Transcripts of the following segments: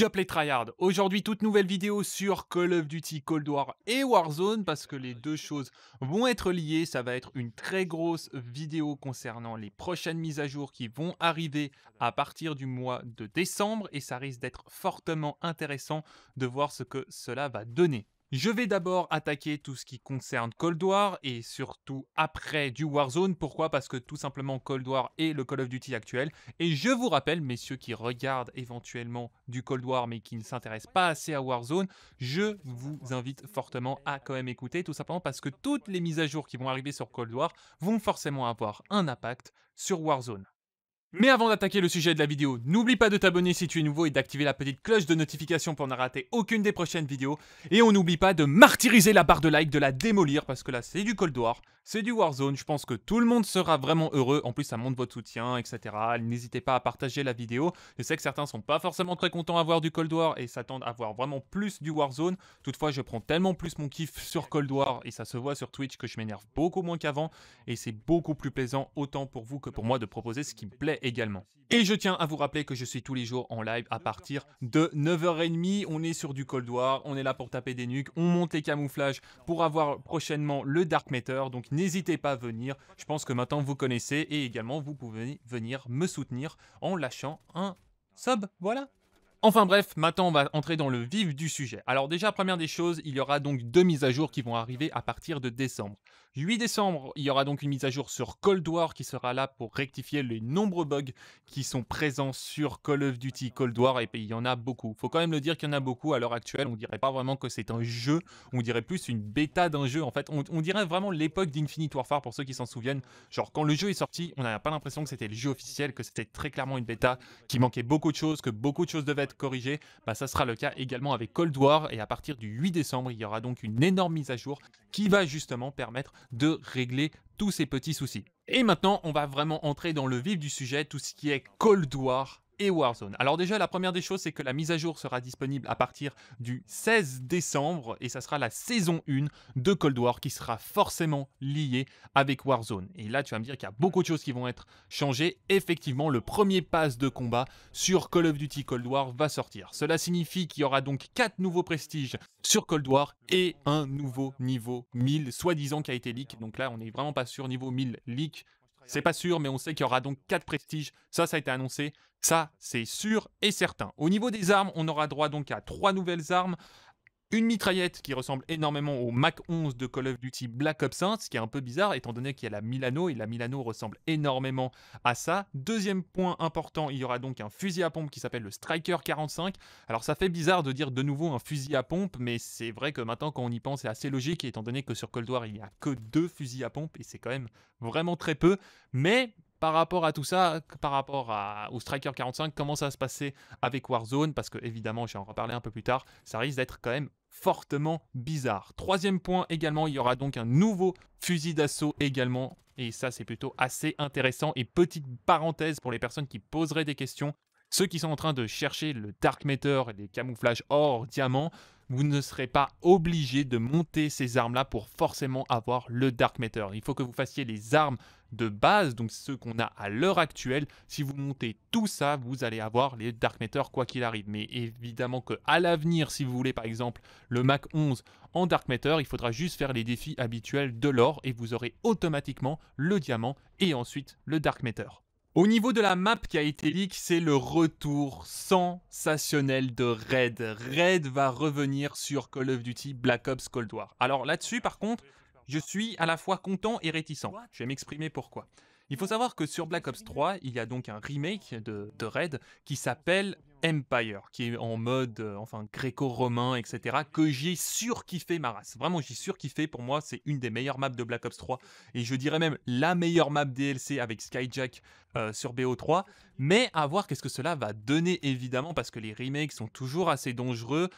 Yup les Aujourd'hui, toute nouvelle vidéo sur Call of Duty Cold War et Warzone parce que les deux choses vont être liées. Ça va être une très grosse vidéo concernant les prochaines mises à jour qui vont arriver à partir du mois de décembre et ça risque d'être fortement intéressant de voir ce que cela va donner. Je vais d'abord attaquer tout ce qui concerne Cold War et surtout après du Warzone. Pourquoi Parce que tout simplement Cold War est le Call of Duty actuel. Et je vous rappelle, messieurs qui regardent éventuellement du Cold War mais qui ne s'intéressent pas assez à Warzone, je vous invite fortement à quand même écouter tout simplement parce que toutes les mises à jour qui vont arriver sur Cold War vont forcément avoir un impact sur Warzone. Mais avant d'attaquer le sujet de la vidéo, n'oublie pas de t'abonner si tu es nouveau et d'activer la petite cloche de notification pour ne rater aucune des prochaines vidéos. Et on n'oublie pas de martyriser la barre de like, de la démolir, parce que là c'est du Cold War, c'est du Warzone, je pense que tout le monde sera vraiment heureux, en plus ça montre votre soutien, etc. N'hésitez pas à partager la vidéo, je sais que certains sont pas forcément très contents à voir du Cold War et s'attendent à voir vraiment plus du Warzone, toutefois je prends tellement plus mon kiff sur Cold War et ça se voit sur Twitch que je m'énerve beaucoup moins qu'avant et c'est beaucoup plus plaisant autant pour vous que pour moi de proposer ce qui me plaît également. Et je tiens à vous rappeler que je suis tous les jours en live à partir de 9h30. On est sur du Cold War, on est là pour taper des nuques, on monte les camouflages pour avoir prochainement le Dark Matter. Donc n'hésitez pas à venir. Je pense que maintenant vous connaissez et également vous pouvez venir me soutenir en lâchant un sub. Voilà. Enfin bref, maintenant on va entrer dans le vif du sujet. Alors déjà, première des choses, il y aura donc deux mises à jour qui vont arriver à partir de décembre. 8 décembre, il y aura donc une mise à jour sur Cold War qui sera là pour rectifier les nombreux bugs qui sont présents sur Call of Duty Cold War et puis il y en a beaucoup. Faut quand même le dire qu'il y en a beaucoup à l'heure actuelle, on dirait pas vraiment que c'est un jeu, on dirait plus une bêta d'un jeu en fait. On, dirait vraiment l'époque d'Infinite Warfare pour ceux qui s'en souviennent. Genre quand le jeu est sorti, on n'a pas l'impression que c'était le jeu officiel, que c'était très clairement une bêta, qui manquait beaucoup de choses, que beaucoup de choses devaient être corrigé, bah, ça sera le cas également avec Cold War. Et à partir du 8 décembre, il y aura donc une énorme mise à jour qui va justement permettre de régler tous ces petits soucis. Et maintenant, on va vraiment entrer dans le vif du sujet, tout ce qui est Cold War Warzone. Alors déjà, la première des choses, c'est que la mise à jour sera disponible à partir du 16 décembre et ça sera la saison 1 de Cold War qui sera forcément liée avec Warzone. Et là, tu vas me dire qu'il y a beaucoup de choses qui vont être changées. Effectivement, le premier pass de combat sur Call of Duty Cold War va sortir. Cela signifie qu'il y aura donc 4 nouveaux prestiges sur Cold War et un nouveau niveau 1000, soi-disant qui a été leak. Donc là, on n'est vraiment pas sur niveau 1000 leak, c'est pas sûr, mais on sait qu'il y aura donc 4 prestiges. Ça, ça a été annoncé. Ça, c'est sûr et certain. Au niveau des armes, on aura droit donc à 3 nouvelles armes une mitraillette qui ressemble énormément au Mac 11 de Call of Duty Black Ops 1, ce qui est un peu bizarre étant donné qu'il y a la Milano et la Milano ressemble énormément à ça. Deuxième point important, il y aura donc un fusil à pompe qui s'appelle le Striker 45. Alors ça fait bizarre de dire de nouveau un fusil à pompe, mais c'est vrai que maintenant quand on y pense c'est assez logique étant donné que sur Cold War il n'y a que deux fusils à pompe et c'est quand même vraiment très peu. Mais par rapport à tout ça, par rapport au Striker 45, comment ça va se passer avec Warzone Parce que évidemment, je vais en reparler un peu plus tard, ça risque d'être quand même fortement bizarre. Troisième point également, il y aura donc un nouveau fusil d'assaut également. Et ça, c'est plutôt assez intéressant. Et petite parenthèse pour les personnes qui poseraient des questions. Ceux qui sont en train de chercher le Dark Matter et les camouflages or, diamant, vous ne serez pas obligé de monter ces armes-là pour forcément avoir le Dark Matter. Il faut que vous fassiez les armes de base, donc ceux qu'on a à l'heure actuelle. Si vous montez tout ça, vous allez avoir les Dark Matter quoi qu'il arrive. Mais évidemment que à l'avenir, si vous voulez par exemple le Mac 11 en Dark Matter, il faudra juste faire les défis habituels de l'or et vous aurez automatiquement le diamant et ensuite le Dark Matter. Au niveau de la map qui a été leak, c'est le retour sensationnel de Red. Red va revenir sur Call of Duty Black Ops Cold War. Alors là-dessus, par contre, je suis à la fois content et réticent. Je vais m'exprimer pourquoi. Il faut savoir que sur Black Ops 3, il y a donc un remake de, de Red qui s'appelle Empire, qui est en mode euh, enfin gréco-romain, etc., que j'ai surkiffé ma race. Vraiment, j'ai surkiffé. Pour moi, c'est une des meilleures maps de Black Ops 3. Et je dirais même la meilleure map DLC avec Skyjack euh, sur BO3. Mais à voir qu'est-ce que cela va donner, évidemment, parce que les remakes sont toujours assez dangereux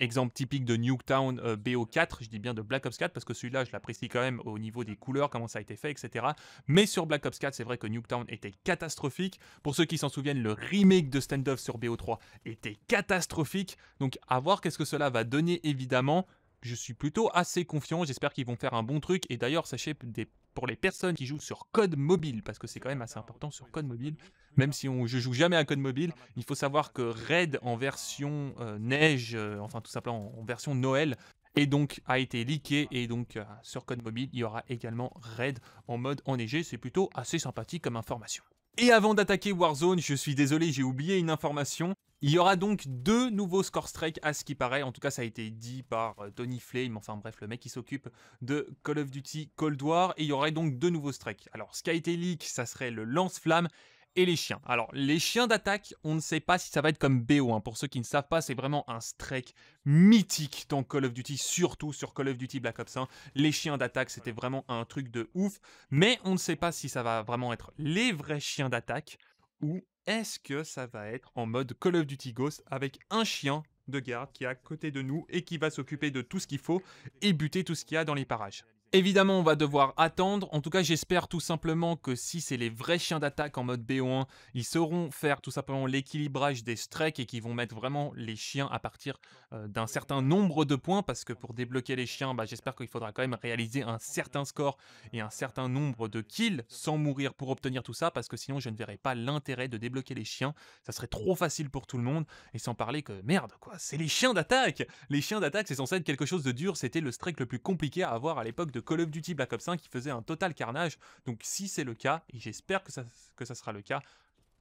exemple typique de Nuketown euh, BO4, je dis bien de Black Ops 4 parce que celui-là, je l'apprécie quand même au niveau des couleurs, comment ça a été fait, etc. Mais sur Black Ops 4, c'est vrai que Nuketown était catastrophique. Pour ceux qui s'en souviennent, le remake de Standoff sur BO3 était catastrophique. Donc à voir qu'est-ce que cela va donner évidemment je suis plutôt assez confiant. J'espère qu'ils vont faire un bon truc. Et d'ailleurs, sachez des, pour les personnes qui jouent sur code mobile, parce que c'est quand même assez important sur code mobile, même si on, je joue jamais à code mobile, il faut savoir que Raid en version euh, neige, euh, enfin tout simplement en, version Noël, et donc a été leaké et donc euh, sur code mobile il y aura également Raid en mode enneigé, c'est plutôt assez sympathique comme information. Et avant d'attaquer Warzone, je suis désolé, j'ai oublié une information. Il y aura donc deux nouveaux score strike à ce qui paraît. En tout cas, ça a été dit par euh, Tony Flame. Enfin bref, le mec qui s'occupe de Call of Duty Cold War. Et il y aurait donc deux nouveaux strikes. Alors, ce qui a été leak, ça serait le lance-flamme et les chiens. Alors, les chiens d'attaque, on ne sait pas si ça va être comme BO. Hein. Pour ceux qui ne savent pas, c'est vraiment un strike mythique dans Call of Duty, surtout sur Call of Duty Black Ops 1. Hein. Les chiens d'attaque, c'était vraiment un truc de ouf. Mais on ne sait pas si ça va vraiment être les vrais chiens d'attaque ou est-ce que ça va être en mode Call of Duty Ghost avec un chien de garde qui est à côté de nous et qui va s'occuper de tout ce qu'il faut et buter tout ce qu'il y a dans les parages Évidemment, on va devoir attendre. En tout cas, j'espère tout simplement que si c'est les vrais chiens d'attaque en mode BO1, ils sauront faire tout simplement l'équilibrage des streaks et qu'ils vont mettre vraiment les chiens à partir euh, d'un certain nombre de points. Parce que pour débloquer les chiens, bah, j'espère qu'il faudra quand même réaliser un certain score et un certain nombre de kills sans mourir pour obtenir tout ça. Parce que sinon, je ne verrai pas l'intérêt de débloquer les chiens. Ça serait trop facile pour tout le monde. Et sans parler que merde, quoi, c'est les chiens d'attaque Les chiens d'attaque, c'est censé être quelque chose de dur. C'était le streak le plus compliqué à avoir à l'époque le Call of Duty Black Ops 5 qui faisait un total carnage. Donc si c'est le cas, et j'espère que ça, que ça sera le cas,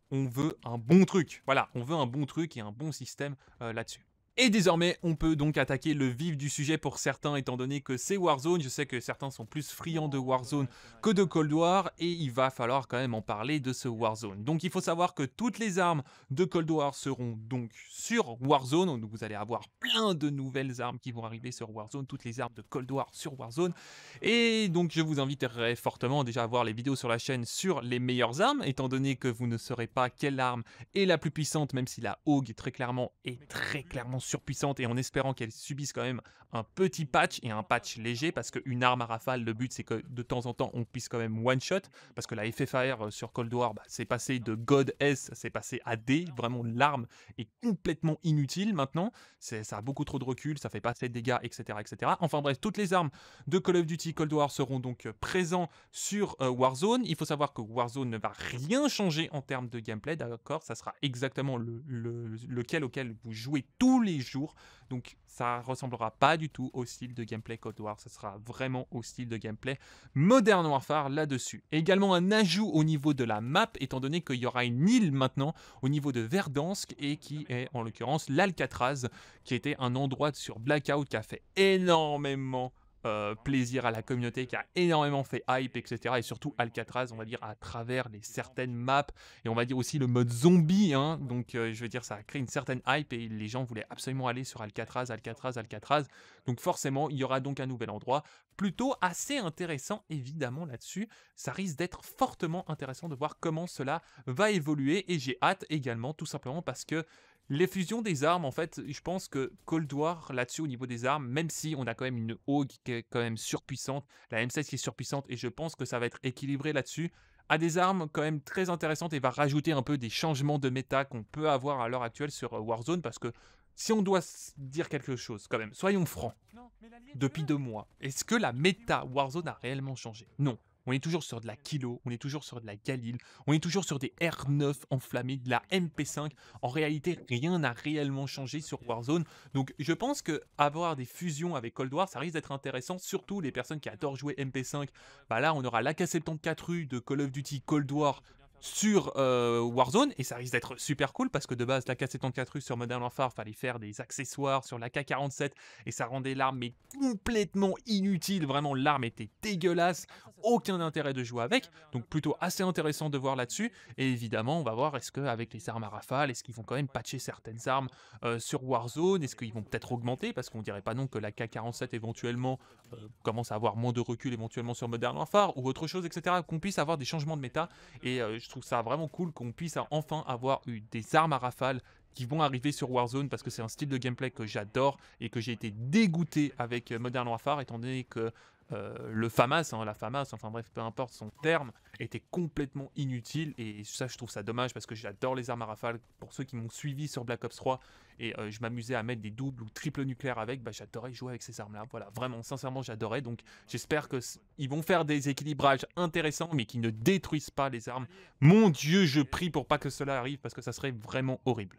on veut un bon truc. Voilà, on veut un bon truc et un bon système euh, là-dessus. Et désormais, on peut donc attaquer le vif du sujet pour certains, étant donné que c'est Warzone. Je sais que certains sont plus friands de Warzone que de Cold War, et il va falloir quand même en parler de ce Warzone. Donc il faut savoir que toutes les armes de Cold War seront donc sur Warzone. Donc vous allez avoir plein de nouvelles armes qui vont arriver sur Warzone, toutes les armes de Cold War sur Warzone. Et donc je vous inviterai fortement déjà à voir les vidéos sur la chaîne sur les meilleures armes, étant donné que vous ne saurez pas quelle arme est la plus puissante, même si la Hogue très clairement est très clairement surpuissante et en espérant qu'elle subisse quand même un petit patch et un patch léger parce qu'une arme à rafale, le but c'est que de temps en temps on puisse quand même one shot parce que la FFAR euh, sur Cold War bah, c'est passé de God S, c'est passé à D, vraiment l'arme est complètement inutile maintenant, ça a beaucoup trop de recul, ça fait pas assez de dégâts, etc., etc. Enfin bref, toutes les armes de Call of Duty Cold War seront donc euh, présents sur euh, Warzone. Il faut savoir que Warzone ne va rien changer en termes de gameplay, d'accord Ça sera exactement lequel auquel vous jouez tous les jours, donc ça ressemblera pas du tout au style de gameplay Cold War, ça sera vraiment au style de gameplay Modern Warfare là-dessus. Également un ajout au niveau de la map, étant donné qu'il y aura une île maintenant au niveau de Verdansk et qui est en l'occurrence l'Alcatraz, qui était un endroit sur Blackout qui a fait énormément euh, plaisir à la communauté, qui a énormément fait hype, etc. Et surtout Alcatraz, on va dire, à travers les certaines maps, et on va dire aussi le mode zombie, hein. donc euh, je veux dire, ça a créé une certaine hype, et les gens voulaient absolument aller sur Alcatraz, Alcatraz, Alcatraz. Donc forcément, il y aura donc un nouvel endroit, plutôt assez intéressant, évidemment, là-dessus. Ça risque d'être fortement intéressant de voir comment cela va évoluer, et j'ai hâte également, tout simplement parce que L'effusion des armes, en fait, je pense que Cold War, là-dessus, au niveau des armes, même si on a quand même une Hog qui est quand même surpuissante, la M16 qui est surpuissante, et je pense que ça va être équilibré là-dessus, a des armes quand même très intéressantes et va rajouter un peu des changements de méta qu'on peut avoir à l'heure actuelle sur euh, Warzone, parce que si on doit dire quelque chose, quand même, soyons francs, depuis deux mois, est-ce que la méta Warzone a réellement changé Non on est toujours sur de la Kilo, on est toujours sur de la Galil, on est toujours sur des R9 enflammés, de la MP5. En réalité, rien n'a réellement changé sur Warzone. Donc je pense que avoir des fusions avec Cold War, ça risque d'être intéressant, surtout les personnes qui adorent jouer MP5. Bah là, on aura l'AK-74U de Call of Duty Cold War sur euh, Warzone et ça risque d'être super cool parce que de base la K74U sur Modern Warfare fallait faire des accessoires sur la K47 et ça rendait l'arme complètement inutile, vraiment l'arme était dégueulasse, ah, aucun intérêt de jouer avec, donc plutôt assez intéressant de voir là-dessus et évidemment on va voir est-ce qu'avec les armes à rafale, est-ce qu'ils vont quand même patcher certaines armes euh, sur Warzone, est-ce qu'ils vont peut-être augmenter parce qu'on dirait pas non que la K47 éventuellement euh, commence à avoir moins de recul éventuellement sur Modern Warfare ou autre chose etc, qu'on puisse avoir des changements de méta et je je trouve ça vraiment cool qu'on puisse enfin avoir eu des armes à rafale qui vont arriver sur Warzone parce que c'est un style de gameplay que j'adore et que j'ai été dégoûté avec euh, Modern Warfare étant donné que euh, le FAMAS, hein, la FAMAS, enfin bref, peu importe son terme, était complètement inutile. Et ça, je trouve ça dommage parce que j'adore les armes à rafale. Pour ceux qui m'ont suivi sur Black Ops 3 et euh, je m'amusais à mettre des doubles ou triples nucléaires avec, bah, j'adorais jouer avec ces armes-là. Voilà, vraiment, sincèrement, j'adorais. Donc j'espère qu'ils vont faire des équilibrages intéressants, mais qui ne détruisent pas les armes. Mon Dieu, je prie pour pas que cela arrive parce que ça serait vraiment horrible.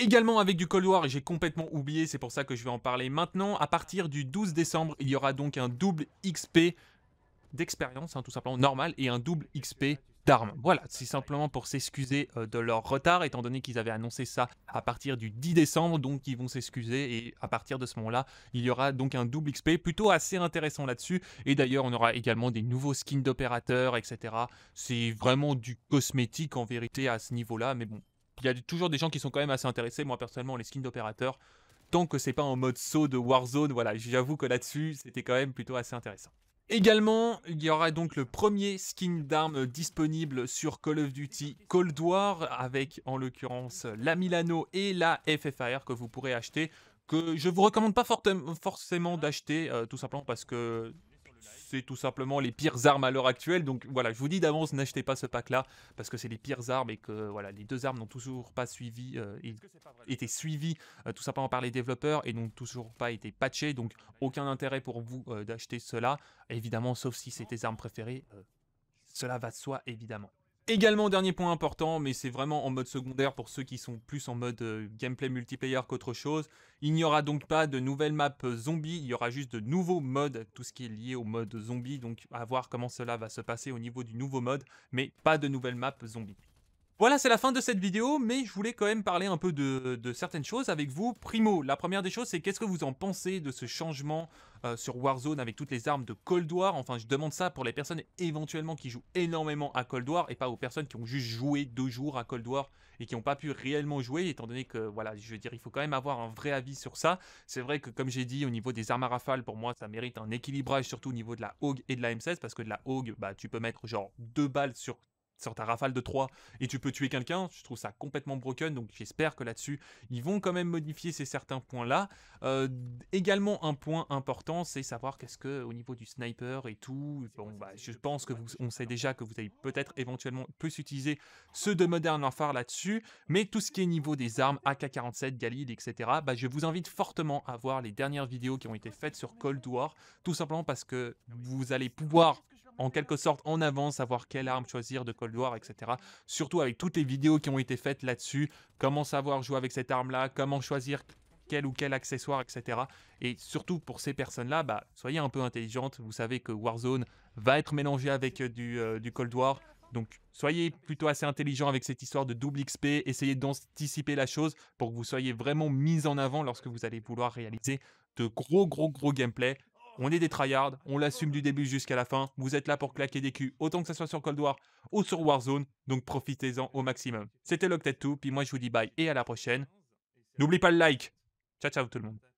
Également avec du Cold War, et j'ai complètement oublié, c'est pour ça que je vais en parler maintenant. À partir du 12 décembre, il y aura donc un double XP d'expérience, hein, tout simplement normal, et un double XP d'armes. Voilà, c'est simplement pour s'excuser euh, de leur retard, étant donné qu'ils avaient annoncé ça à partir du 10 décembre, donc ils vont s'excuser, et à partir de ce moment-là, il y aura donc un double XP plutôt assez intéressant là-dessus, et d'ailleurs on aura également des nouveaux skins d'opérateurs, etc. C'est vraiment du cosmétique en vérité à ce niveau-là, mais bon, il y a toujours des gens qui sont quand même assez intéressés. Moi, personnellement, les skins d'opérateurs, tant que c'est pas en mode saut de Warzone, voilà, j'avoue que là-dessus, c'était quand même plutôt assez intéressant. Également, il y aura donc le premier skin d'armes disponible sur Call of Duty Cold War, avec en l'occurrence la Milano et la FFR que vous pourrez acheter, que je vous recommande pas forcément d'acheter, euh, tout simplement parce que c'est tout simplement les pires armes à l'heure actuelle. Donc voilà, je vous dis d'avance, n'achetez pas ce pack-là parce que c'est les pires armes et que voilà, les deux armes n'ont toujours pas suivi, euh, été suivies euh, tout simplement par les développeurs et n'ont toujours pas été patchées. Donc aucun intérêt pour vous euh, d'acheter cela, évidemment, sauf si c'est tes armes préférées. cela va de soi, évidemment. Également, dernier point important, mais c'est vraiment en mode secondaire pour ceux qui sont plus en mode euh, gameplay multiplayer qu'autre chose. Il n'y aura donc pas de nouvelles maps euh, zombies, il y aura juste de nouveaux modes, tout ce qui est lié au mode zombie, donc à voir comment cela va se passer au niveau du nouveau mode, mais pas de nouvelles maps zombies. Voilà, c'est la fin de cette vidéo, mais je voulais quand même parler un peu de, certaines choses avec vous. Primo, la première des choses, c'est qu'est-ce que vous en pensez de ce changement euh, sur Warzone avec toutes les armes de Cold War Enfin, je demande ça pour les personnes éventuellement qui jouent énormément à Cold War et pas aux personnes qui ont juste joué deux jours à Cold War et qui n'ont pas pu réellement jouer, étant donné que, voilà, je veux dire, il faut quand même avoir un vrai avis sur ça. C'est vrai que, comme j'ai dit, au niveau des armes à rafale, pour moi, ça mérite un équilibrage, surtout au niveau de la Hogue et de la M16, parce que de la Hogue, bah, tu peux mettre genre deux balles sur sur ta rafale de 3 et tu peux tuer quelqu'un. Je trouve ça complètement broken, donc j'espère que là-dessus, ils vont quand même modifier ces certains points-là. Euh, également, un point important, c'est savoir qu'est-ce que au niveau du sniper et tout, bah, je pense que on sait déjà que vous allez peut-être éventuellement plus utiliser ceux de Modern Warfare là-dessus, mais tout ce qui est niveau des armes, AK-47, Galil, etc., bah, je vous invite fortement à voir les dernières vidéos qui ont été faites sur Cold War, tout simplement parce que ah vous allez pouvoir en quelque sorte en avance, savoir quelle arme choisir de Cold War, etc. Surtout avec toutes les vidéos qui ont été faites là-dessus, comment savoir jouer avec cette arme-là, comment choisir quel ou quel accessoire, etc. Et surtout pour ces personnes-là, bah, soyez un peu intelligente. Vous savez que Warzone va être mélangé avec euh, du, euh, du Cold War. Donc soyez plutôt assez intelligent avec cette histoire de double XP, essayez d'anticiper la chose pour que vous soyez vraiment mis en avant lorsque vous allez vouloir réaliser de gros gros gros gameplay. On est des tryhards, on l'assume du début jusqu'à la fin. Vous êtes là pour claquer des culs, autant que ça soit sur Cold War ou sur Warzone, donc profitez-en au maximum. C'était Loctet tout, puis moi je vous dis bye et à la prochaine. N'oublie pas le like. Ciao ciao tout le monde.